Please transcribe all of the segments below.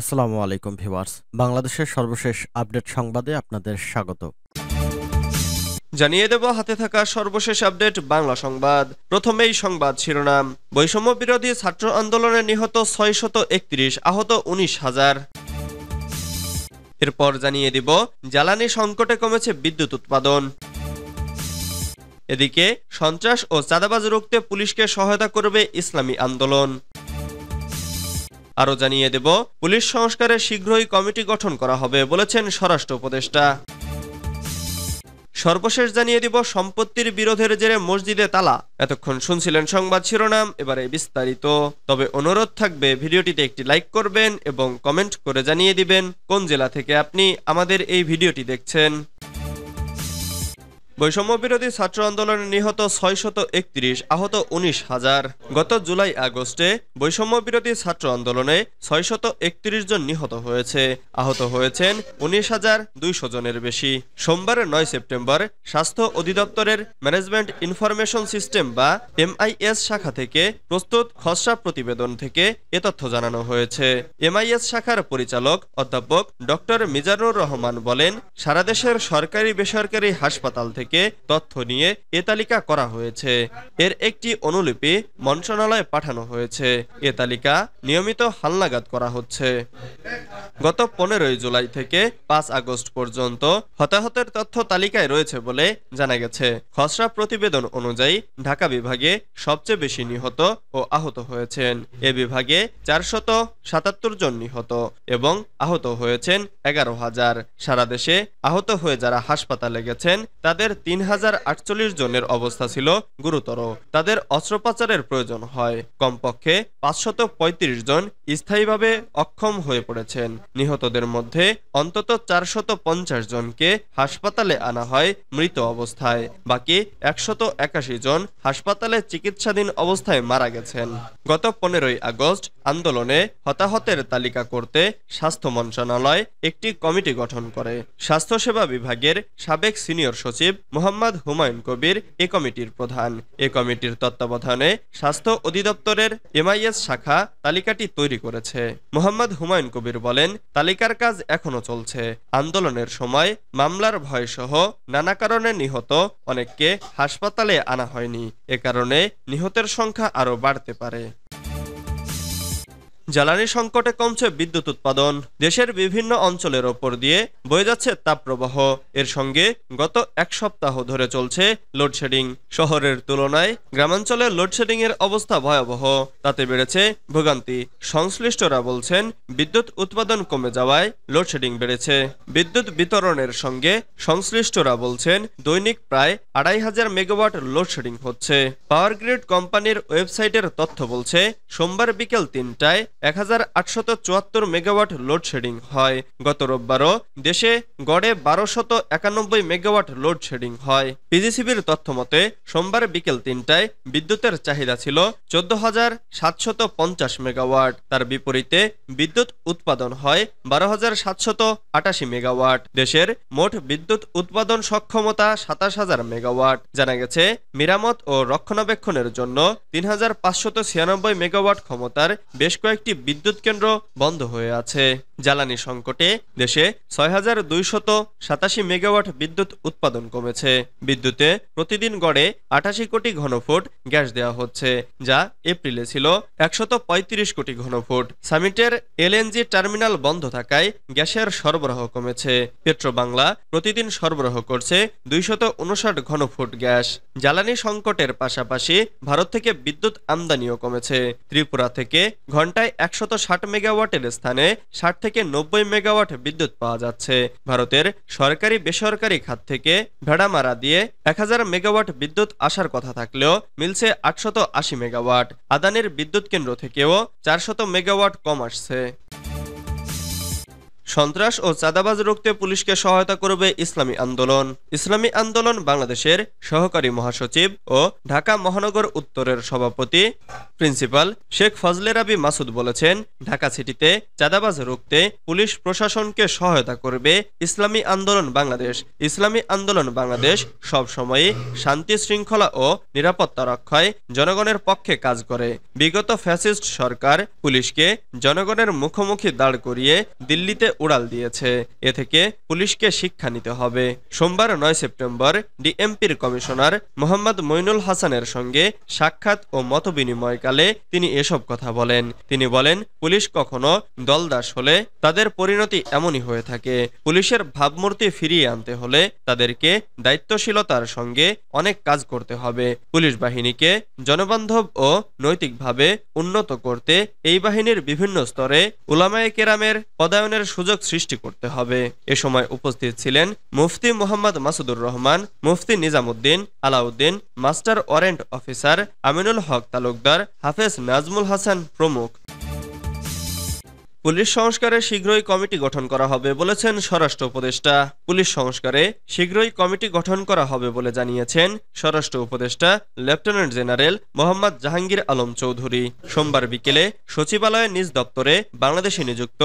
আসসালামু আলাইকুম ভিওয়ার্স বাংলাদেশের সর্বশেষ আপডেট সংবাদে আপনাদের স্বাগত জানিয়ে দেব হাতে থাকা সর্বশেষ আপডেট বাংলা সংবাদ প্রথমেই সংবাদ শিরোনাম বৈষম্য বিরোধী ছাত্র আন্দোলনে নিহত ছয় শত একত্রিশ আহত উনিশ হাজার এরপর জানিয়ে দিব জ্বালানি সংকটে কমেছে বিদ্যুৎ উৎপাদন এদিকে সন্ত্রাস ও চাঁদাবাজ রুখতে পুলিশকে সহায়তা করবে ইসলামী আন্দোলন আরও জানিয়ে দেব পুলিশ সংস্কারে শীঘ্রই কমিটি গঠন করা হবে বলেছেন স্বরাষ্ট্র উপদেষ্টা সর্বশেষ জানিয়ে দিব সম্পত্তির বিরোধের জেরে মসজিদে তালা এতক্ষণ শুনছিলেন সংবাদ শিরোনাম এবারে বিস্তারিত তবে অনুরোধ থাকবে ভিডিওটিতে একটি লাইক করবেন এবং কমেন্ট করে জানিয়ে দিবেন কোন জেলা থেকে আপনি আমাদের এই ভিডিওটি দেখছেন বৈষম্য বিরোধী ছাত্র আন্দোলনে নিহত ছয়শত একত্রিশ আহত উনিশ হাজার গত জুলাই আগস্টে বৈষম্য বিরোধী ছাত্র আন্দোলনে ছয়শত একত্রিশ জন নিহত হয়েছে আহত হয়েছেন উনিশ হাজার দুইশো জনের বেশি সোমবার নয় সেপ্টেম্বর স্বাস্থ্য অধিদপ্তরের ম্যানেজমেন্ট ইনফরমেশন সিস্টেম বা এমআইএস শাখা থেকে প্রস্তুত খসড়া প্রতিবেদন থেকে এ তথ্য জানানো হয়েছে এমআইএস শাখার পরিচালক অধ্যাপক ডক্টর মিজানুর রহমান বলেন সারা দেশের সরকারি বেসরকারি হাসপাতাল থেকে থেকে তথ্য নিয়ে এ তালিকা করা হয়েছে এর একটি অনুলিপি মন্ত্রণালয়ে পাঠানো হয়েছে এ তালিকা নিয়মিত হালনাগাদ করা হচ্ছে গত পনেরোই জুলাই থেকে পাঁচ আগস্ট পর্যন্ত হতাহতের তথ্য তালিকায় রয়েছে বলে জানা গেছে খসড়া প্রতিবেদন অনুযায়ী ঢাকা বিভাগে সবচেয়ে বেশি নিহত ও আহত হয়েছেন এ বিভাগে চারশত সাতাত্তর জন নিহত এবং আহত হয়েছেন এগারো হাজার সারা দেশে আহত হয়ে যারা হাসপাতালে গেছেন তাদের তিন হাজার আটচল্লিশ জনের অবস্থা ছিল গুরুতর তাদের অস্ত্রোপচারের প্রয়োজন হয় কমপক্ষে পাঁচশত পঁয়ত্রিশ জন স্থায়ীভাবে অক্ষম হয়ে পড়েছেন নিহতদের মধ্যে অন্তত চারশত পঞ্চাশ জনকে হাসপাতালে আনা হয় মৃত অবস্থায় বাকি একশত একাশি জন হাসপাতালে চিকিৎসাধীন অবস্থায় মারা গেছেন গত পনেরোই আগস্ট আন্দোলনে হতাহতের তালিকা করতে স্বাস্থ্য মন্ত্রণালয় একটি কমিটি গঠন করে স্বাস্থ্যসেবা বিভাগের সাবেক সিনিয়র সচিব মোহাম্মদ হুমায়ুন কবির এ কমিটির প্রধান এ কমিটির তত্ত্বাবধানে স্বাস্থ্য অধিদপ্তরের এমআইএস শাখা তালিকাটি তৈরি করেছে মোহাম্মদ হুমায়ুন কবির বলেন তালিকার কাজ এখনও চলছে আন্দোলনের সময় মামলার ভয়সহ নানা কারণে নিহত অনেককে হাসপাতালে আনা হয়নি এ কারণে নিহতের সংখ্যা আরও বাড়তে পারে জ্বালানি সংকটে কমছে বিদ্যুৎ উৎপাদন দেশের বিভিন্ন অঞ্চলের ওপর দিয়ে বয়ে যাচ্ছে তাপপ্রবাহ এর সঙ্গে গত এক সপ্তাহ ধরে চলছে লোডশেডিং শহরের তুলনায় গ্রামাঞ্চলে লোডশেডিংয়ের অবস্থা ভয়াবহ তাতে বেড়েছে ভোগান্তি সংশ্লিষ্টরা বলছেন বিদ্যুৎ উৎপাদন কমে যাওয়ায় লোডশেডিং বেড়েছে বিদ্যুৎ বিতরণের সঙ্গে সংশ্লিষ্টরা বলছেন দৈনিক প্রায় আড়াই হাজার মেগাওয়াট লোডশেডিং হচ্ছে পাওয়ার গ্রিড কোম্পানির ওয়েবসাইটের তথ্য বলছে সোমবার বিকেল তিনটায় এক হাজার মেগাওয়াট লোডশেডিং হয় গত রোববারও দেশে গড়ে বারোশত একানব্বই মেগাওয়াট লোডশেডিং হয় পিজিসিবির তথ্য মতে সোমবার বিকেল তিনটায় বিদ্যুতের চাহিদা ছিল চোদ্দ হাজার সাতশত পঞ্চাশ মেগাওয়াট তার বিপরীতে বিদ্যুৎ উৎপাদন হয় বারো হাজার সাতশত আটাশি মেগাওয়াট দেশের মোট বিদ্যুৎ উৎপাদন সক্ষমতা সাতাশ হাজার মেগাওয়াট জানা গেছে মেরামত ও রক্ষণাবেক্ষণের জন্য তিন হাজার পাঁচশত ছিয়ানব্বই মেগাওয়াট ক্ষমতার বেশ কয়েকটি একটি বিদ্যুৎ কেন্দ্র বন্ধ হয়ে আছে জ্বালানি সংকটে দেশে ছয় হাজার দুইশত সাতাশি মেগাওয়াট বিদ্যুৎ উৎপাদন কমেছে বিদ্যুতে প্রতিদিন গড়ে আঠাশি কোটি ঘনফুট গ্যাস দেওয়া হচ্ছে যা এপ্রিলে ছিল একশত পঁয়ত্রিশ কোটি ঘনফুট সামিটের এলএনজি টার্মিনাল বন্ধ থাকায় গ্যাসের সরবরাহ কমেছে পেট্রোবাংলা প্রতিদিন সরবরাহ করছে দুইশত উনষাট ঘনফুট গ্যাস জ্বালানি সংকটের পাশাপাশি ভারত থেকে বিদ্যুৎ আমদানিও কমেছে ত্রিপুরা থেকে ঘন্টায় একশত ষাট মেগাওয়াটের স্থানে ষাট থেকে নব্বই মেগাওয়াট বিদ্যুৎ পাওয়া যাচ্ছে ভারতের সরকারি বেসরকারি খাত থেকে ভেড়া মারা দিয়ে এক মেগাওয়াট বিদ্যুৎ আসার কথা থাকলেও মিলছে আটশত আশি মেগাওয়াট আদানির বিদ্যুৎ কেন্দ্র থেকেও চারশত মেগাওয়াট কম আসছে সন্ত্রাস ও চাঁদাবাজ রুখতে পুলিশকে সহায়তা করবে ইসলামী আন্দোলন ইসলামী আন্দোলন বাংলাদেশের সহকারী মহাসচিব ও ঢাকা মহানগর উত্তরের সভাপতি প্রিন্সিপাল শেখ ফজলে রাবি মাসুদ বলেছেন ঢাকা সিটিতে চাঁদাবাজ রুখতে পুলিশ প্রশাসনকে সহায়তা করবে ইসলামী আন্দোলন বাংলাদেশ ইসলামী আন্দোলন বাংলাদেশ সবসময় শান্তি শৃঙ্খলা ও নিরাপত্তা রক্ষায় জনগণের পক্ষে কাজ করে বিগত ফ্যাসিস্ট সরকার পুলিশকে জনগণের মুখোমুখি দাঁড় করিয়ে দিল্লিতে উড়াল দিয়েছে এ থেকে পুলিশকে শিক্ষা নিতে হবে সোমবার নয় সেপ্টেম্বর ডিএমপির কমিশনার মোহাম্মদ মইনুল হাসানের সঙ্গে সাক্ষাৎ ও মত বিনিময়কালে তিনি এসব কথা বলেন তিনি বলেন পুলিশ কখনো দলদাস হলে তাদের পরিণতি এমনই হয়ে থাকে পুলিশের ভাবমূর্তি ফিরিয়ে আনতে হলে তাদেরকে দায়িত্বশীলতার সঙ্গে অনেক কাজ করতে হবে পুলিশ বাহিনীকে জনবান্ধব ও নৈতিকভাবে উন্নত করতে এই বাহিনীর বিভিন্ন স্তরে উলামায় কেরামের পদায়নের সুযোগ সুযোগ সৃষ্টি করতে হবে এ সময় উপস্থিত ছিলেন Mufti Mohammad Masudur Rahman Mufti Nizamuddin Alauddin master warrant officer Aminul Haque Talukdar Hafez Nazmul Hasan প্রমুখ পুলিশ সংস্কারে শীঘ্রই কমিটি গঠন করা হবে বলেছেন স্বরাষ্ট্র উপদেষ্টা পুলিশ সংস্কারে শীঘ্রই কমিটি গঠন করা হবে বলে জানিয়েছেন স্বরাষ্ট্র উপদেষ্টা লেফটেন্যান্ট জেনারেল মোহাম্মদ জাহাঙ্গীর আলম চৌধুরী সোমবার বিকেলে সচিবালয়ে নিজ দপ্তরে বাংলাদেশে নিযুক্ত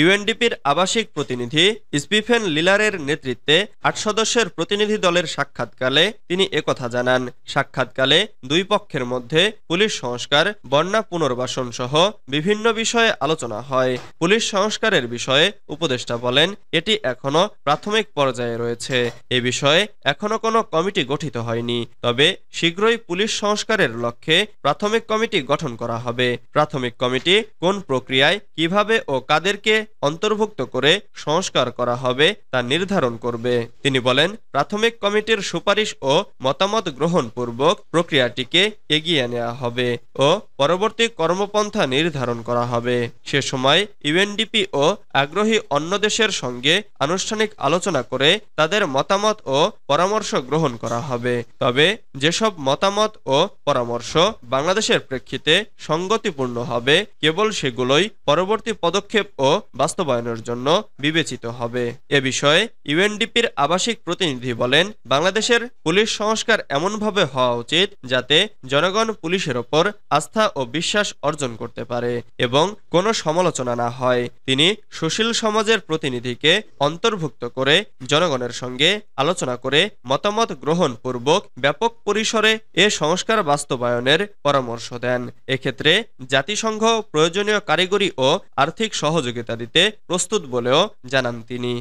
ইউএনডিপির আবাসিক প্রতিনিধি স্পিফেন লিলারের নেতৃত্বে আট সদস্যের প্রতিনিধি দলের সাক্ষাৎকালে তিনি একথা জানান সাক্ষাৎকালে দুই পক্ষের মধ্যে পুলিশ সংস্কার বন্যা পুনর্বাসন সহ বিভিন্ন বিষয়ে আলোচনা হয় হয় পুলিশ সংস্কারের বিষয়ে উপদেষ্টা বলেন এটি এখনো প্রাথমিক পর্যায়ে রয়েছে এ বিষয়ে এখনো কোনো কমিটি গঠিত হয়নি তবে শীঘ্রই পুলিশ সংস্কারের লক্ষ্যে প্রাথমিক কমিটি গঠন করা হবে প্রাথমিক কমিটি কোন প্রক্রিয়ায় কিভাবে ও কাদেরকে অন্তর্ভুক্ত করে সংস্কার করা হবে তা নির্ধারণ করবে তিনি বলেন প্রাথমিক কমিটির সুপারিশ ও মতামত গ্রহণপূর্বক প্রক্রিয়াটিকে এগিয়ে নেওয়া হবে ও পরবর্তী কর্মপন্থা নির্ধারণ করা হবে সে সময় সময় ইউএনডিপি ও আগ্রহী অন্য দেশের সঙ্গে আনুষ্ঠানিক আলোচনা করে তাদের মতামত ও পরামর্শ গ্রহণ করা হবে তবে যেসব মতামত ও পরামর্শ বাংলাদেশের প্রেক্ষিতে সঙ্গতিপূর্ণ হবে কেবল সেগুলোই পরবর্তী পদক্ষেপ ও বাস্তবায়নের জন্য বিবেচিত হবে এ বিষয়ে ইউএনডিপির আবাসিক প্রতিনিধি বলেন বাংলাদেশের পুলিশ সংস্কার এমনভাবে হওয়া উচিত যাতে জনগণ পুলিশের ওপর আস্থা ও বিশ্বাস অর্জন করতে পারে এবং কোনো সমালোচনা আলোচনা না হয় তিনি সুশীল সমাজের প্রতিনিধিকে অন্তর্ভুক্ত করে জনগণের সঙ্গে আলোচনা করে মতামত গ্রহণপূর্বক ব্যাপক পরিসরে এ সংস্কার বাস্তবায়নের পরামর্শ দেন এক্ষেত্রে জাতিসংঘ প্রয়োজনীয় কারিগরি ও আর্থিক সহযোগিতা দিতে প্রস্তুত বলেও জানান তিনি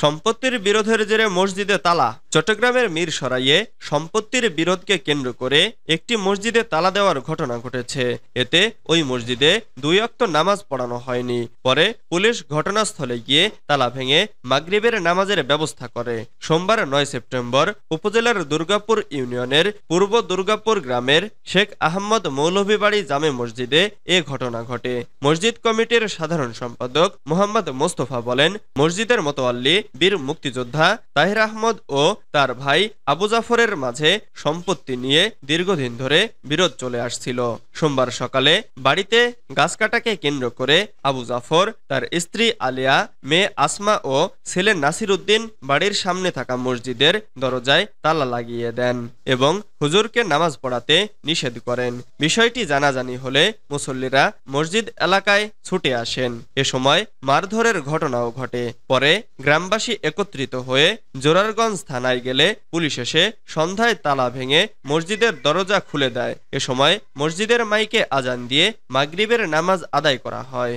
সম্পত্তির বিরোধের জেরে মসজিদে তালা চট্টগ্রামের মীর সরাইয়ে সম্পত্তির বিরোধকে কেন্দ্র করে একটি মসজিদে তালা দেওয়ার ঘটনা ঘটেছে এতে ওই মসজিদে দুই অক্ত নামাজ পড়ানো হয়নি পরে পুলিশ ঘটনাস্থলে গিয়ে তালা ভেঙে মাগরীবের নামাজের ব্যবস্থা করে সোমবার নয় সেপ্টেম্বর উপজেলার দুর্গাপুর ইউনিয়নের পূর্ব দুর্গাপুর গ্রামের শেখ আহম্মদ মৌলভীবাড়ি জামে মসজিদে এ ঘটনা ঘটে মসজিদ কমিটির সাধারণ সম্পাদক মোহাম্মদ মোস্তফা বলেন মসজিদের মতোয়াল্লি বীর মুক্তিযোদ্ধা তাহির আহমদ ও তার ভাই আবু জাফরের মাঝে সম্পত্তি নিয়ে দীর্ঘদিন ধরে বিরোধ চলে আসছিল সোমবার সকালে বাড়িতে গাছ কাটাকে কেন্দ্র করে আবু জাফর তার স্ত্রী আলিয়া মেয়ে আসমা ও ছেলে নাসির উদ্দিন বাড়ির সামনে থাকা মসজিদের দরজায় তালা লাগিয়ে দেন এবং হুজুরকে নামাজ পড়াতে নিষেধ করেন বিষয়টি জানাজানি হলে মুসল্লিরা মসজিদ এলাকায় ছুটে আসেন এ সময় মারধরের ঘটনাও ঘটে পরে গ্রামবাসী একত্রিত হয়ে জোরারগঞ্জ থানায় গেলে পুলিশ এসে সন্ধ্যায় তালা ভেঙে মসজিদের দরজা খুলে দেয় এ সময় মসজিদের মাইকে আজান দিয়ে মাগরিবের নামাজ আদায় করা হয়